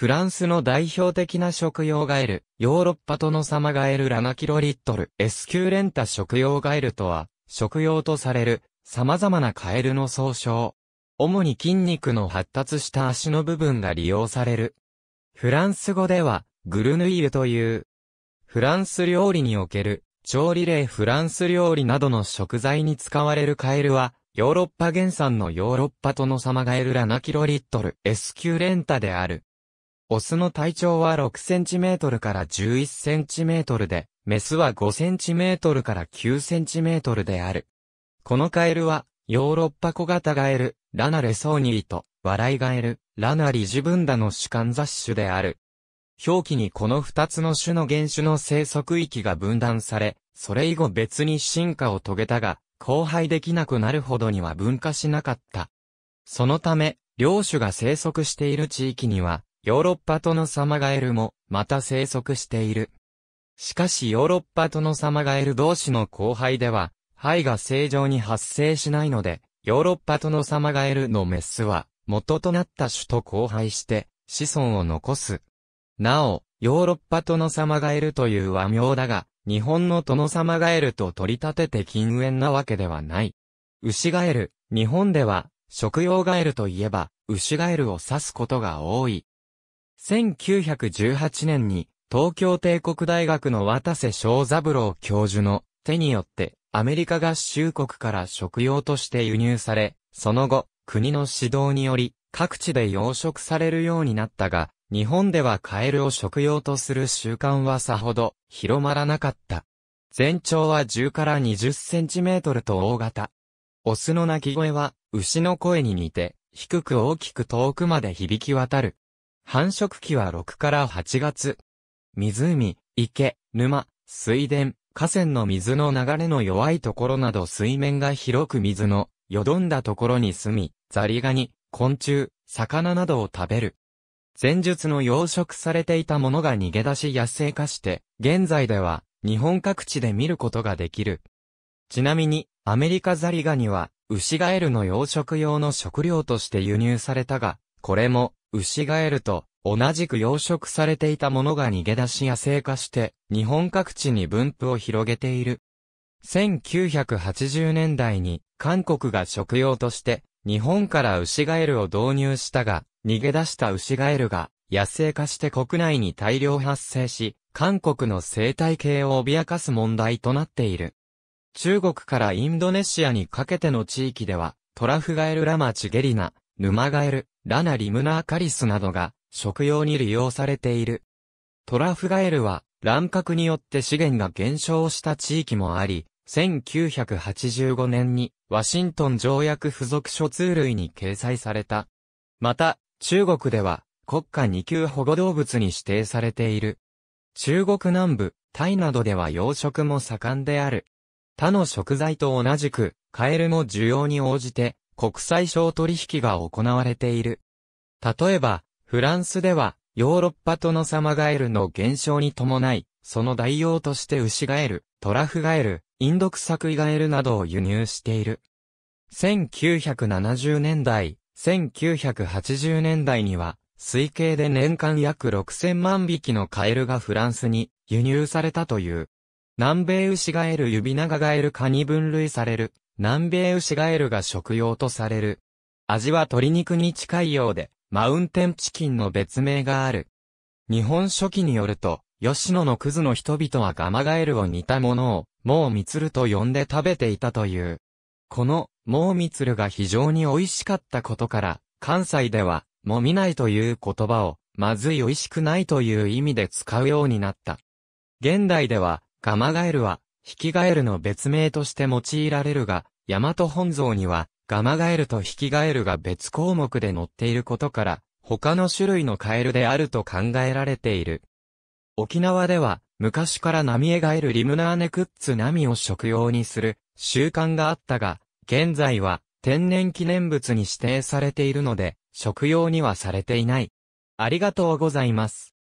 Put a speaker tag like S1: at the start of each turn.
S1: フランスの代表的な食用ガエル、ヨーロッパとのサマガエルラナキロリットル、S 級レンタ食用ガエルとは、食用とされる、様々なカエルの総称。主に筋肉の発達した足の部分が利用される。フランス語では、グルヌイユという、フランス料理における、調理例フランス料理などの食材に使われるカエルは、ヨーロッパ原産のヨーロッパとのサマガエルラナキロリットル、S 級レンタである。オスの体長は6センチメートルから11センチメートルで、メスは5センチメートルから9センチメートルである。このカエルは、ヨーロッパ小型ガエル、ラナレソーニーと、笑いガエル、ラナリジブンダの主観雑種である。表記にこの二つの種の原種の生息域が分断され、それ以後別に進化を遂げたが、交配できなくなるほどには分化しなかった。そのため、両種が生息している地域には、ヨーロッパトノサマガエルも、また生息している。しかしヨーロッパトノサマガエル同士の交配では、肺が正常に発生しないので、ヨーロッパトノサマガエルのメスは、元となった種と交配して、子孫を残す。なお、ヨーロッパトノサマガエルという和名だが、日本のトノサマガエルと取り立てて禁煙なわけではない。牛ガエル、日本では、食用ガエルといえば、牛ガエルを指すことが多い。1918年に東京帝国大学の渡瀬正三郎教授の手によってアメリカ合衆国から食用として輸入され、その後、国の指導により各地で養殖されるようになったが、日本ではカエルを食用とする習慣はさほど広まらなかった。全長は10から20センチメートルと大型。オスの鳴き声は牛の声に似て、低く大きく遠くまで響き渡る。繁殖期は6から8月。湖、池、沼、水田、河川の水の流れの弱いところなど水面が広く水の淀んだところに住み、ザリガニ、昆虫、魚などを食べる。前述の養殖されていたものが逃げ出し野生化して、現在では日本各地で見ることができる。ちなみに、アメリカザリガニは、ウシガエルの養殖用の食料として輸入されたが、これも牛ガエルと同じく養殖されていたものが逃げ出し野生化して日本各地に分布を広げている。1980年代に韓国が食用として日本から牛ガエルを導入したが、逃げ出した牛ガエルが野生化して国内に大量発生し、韓国の生態系を脅かす問題となっている。中国からインドネシアにかけての地域では、トラフガエルラマチゲリナ、沼ガエル、ラナリムナーカリスなどが食用に利用されている。トラフガエルは乱獲によって資源が減少した地域もあり、1985年にワシントン条約付属諸通類に掲載された。また、中国では国家二級保護動物に指定されている。中国南部、タイなどでは養殖も盛んである。他の食材と同じく、カエルも需要に応じて国際商取引が行われている。例えば、フランスでは、ヨーロッパとのサマガエルの減少に伴い、その代用として牛ガエル、トラフガエル、インドクサクイガエルなどを輸入している。1970年代、1980年代には、推計で年間約6000万匹のカエルがフランスに輸入されたという。南米牛ガエル指長ガエルカに分類される南米ウシガエルが食用とされる。味は鶏肉に近いようで、マウンテンチキンの別名がある。日本書紀によると、吉野のクズの人々はガマガエルを似たものを、モウミツルと呼んで食べていたという。この、モウミツルが非常に美味しかったことから、関西では、もみないという言葉を、まずい美味しくないという意味で使うようになった。現代では、ガマガエルは、ヒキガエルの別名として用いられるが、大和本草には、ガマガエルとヒキガエルが別項目で載っていることから、他の種類のカエルであると考えられている。沖縄では、昔からナミエガエルリムナーネクッツナミを食用にする習慣があったが、現在は天然記念物に指定されているので、食用にはされていない。ありがとうございます。